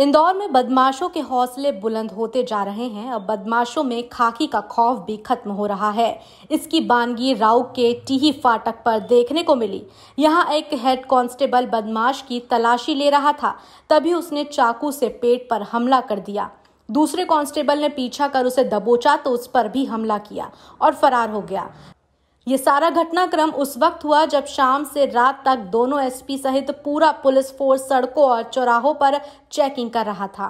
इंदौर में बदमाशों के हौसले बुलंद होते जा रहे हैं अब बदमाशों में खाकी का खौफ भी खत्म हो रहा है इसकी बानगी राउ के टीही फाटक पर देखने को मिली यहां एक हेड कांस्टेबल बदमाश की तलाशी ले रहा था तभी उसने चाकू से पेट पर हमला कर दिया दूसरे कांस्टेबल ने पीछा कर उसे दबोचा तो उस पर भी हमला किया और फरार हो गया ये सारा घटनाक्रम उस वक्त हुआ जब शाम से रात तक दोनों एसपी सहित पूरा पुलिस फोर्स सड़कों और चौराहों पर चेकिंग कर रहा था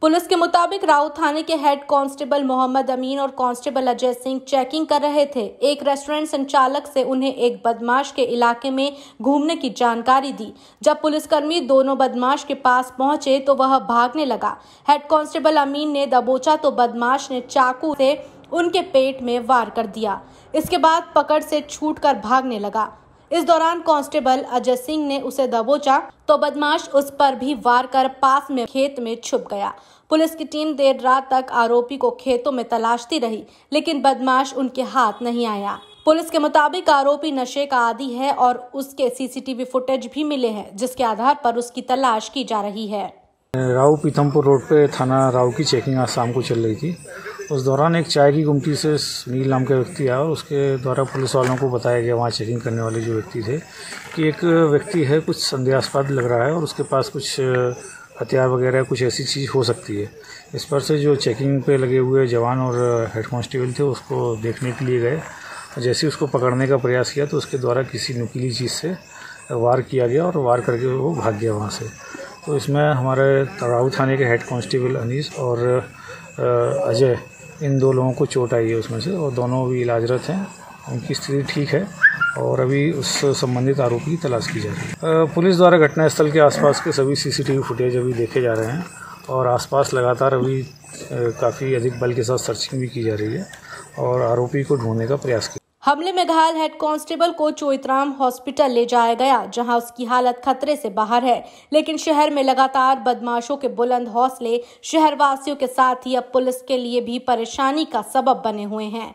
पुलिस के मुताबिक राउ थाने के हेड कांस्टेबल मोहम्मद अमीन और कांस्टेबल अजय सिंह चेकिंग कर रहे थे एक रेस्टोरेंट संचालक से उन्हें एक बदमाश के इलाके में घूमने की जानकारी दी जब पुलिसकर्मी दोनों बदमाश के पास पहुंचे तो वह भागने लगा हेड कांस्टेबल अमीन ने दबोचा तो बदमाश ने चाकू से उनके पेट में वार कर दिया इसके बाद पकड़ से छूट कर भागने लगा इस दौरान कांस्टेबल अजय सिंह ने उसे दबोचा तो बदमाश उस पर भी वार कर पास में खेत में छुप गया पुलिस की टीम देर रात तक आरोपी को खेतों में तलाशती रही लेकिन बदमाश उनके हाथ नहीं आया पुलिस के मुताबिक आरोपी नशे का आदि है और उसके सीसीटीवी फुटेज भी मिले हैं जिसके आधार पर उसकी तलाश की जा रही है राव पीथमपुर रोड पे थाना राव की चेकिंग आज शाम को चल रही थी उस दौरान एक चाय की गुमटी से सुनील नाम का व्यक्ति आया और उसके द्वारा पुलिस वालों को बताया गया वहाँ चेकिंग करने वाले जो व्यक्ति थे कि एक व्यक्ति है कुछ संदेहास्पद लग रहा है और उसके पास कुछ हथियार वगैरह कुछ ऐसी चीज़ हो सकती है इस पर से जो चेकिंग पे लगे हुए जवान और हेड कॉन्स्टेबल थे उसको देखने के लिए गए जैसे उसको पकड़ने का प्रयास किया तो उसके द्वारा किसी नुकीली चीज़ से वार किया गया और वार करके वो भाग गया वहाँ से तो इसमें हमारे तड़ाऊ थाने के हेड कांस्टेबल अनीस और अजय इन दो लोगों को चोट आई है उसमें से और दोनों अभी इलाजरत हैं उनकी स्थिति ठीक है और अभी उस संबंधित आरोपी की तलाश की जा रही है पुलिस द्वारा घटनास्थल के आसपास के सभी सीसीटीवी फुटेज अभी देखे जा रहे हैं और आसपास लगातार अभी काफ़ी अधिक बल के साथ सर्चिंग भी की जा रही है और आरोपी को ढूंढने का प्रयास किया हमले में घायल हेड कांस्टेबल को चोइतराम हॉस्पिटल ले जाया गया जहां उसकी हालत खतरे से बाहर है लेकिन शहर में लगातार बदमाशों के बुलंद हौसले शहरवासियों के साथ ही अब पुलिस के लिए भी परेशानी का सबब बने हुए हैं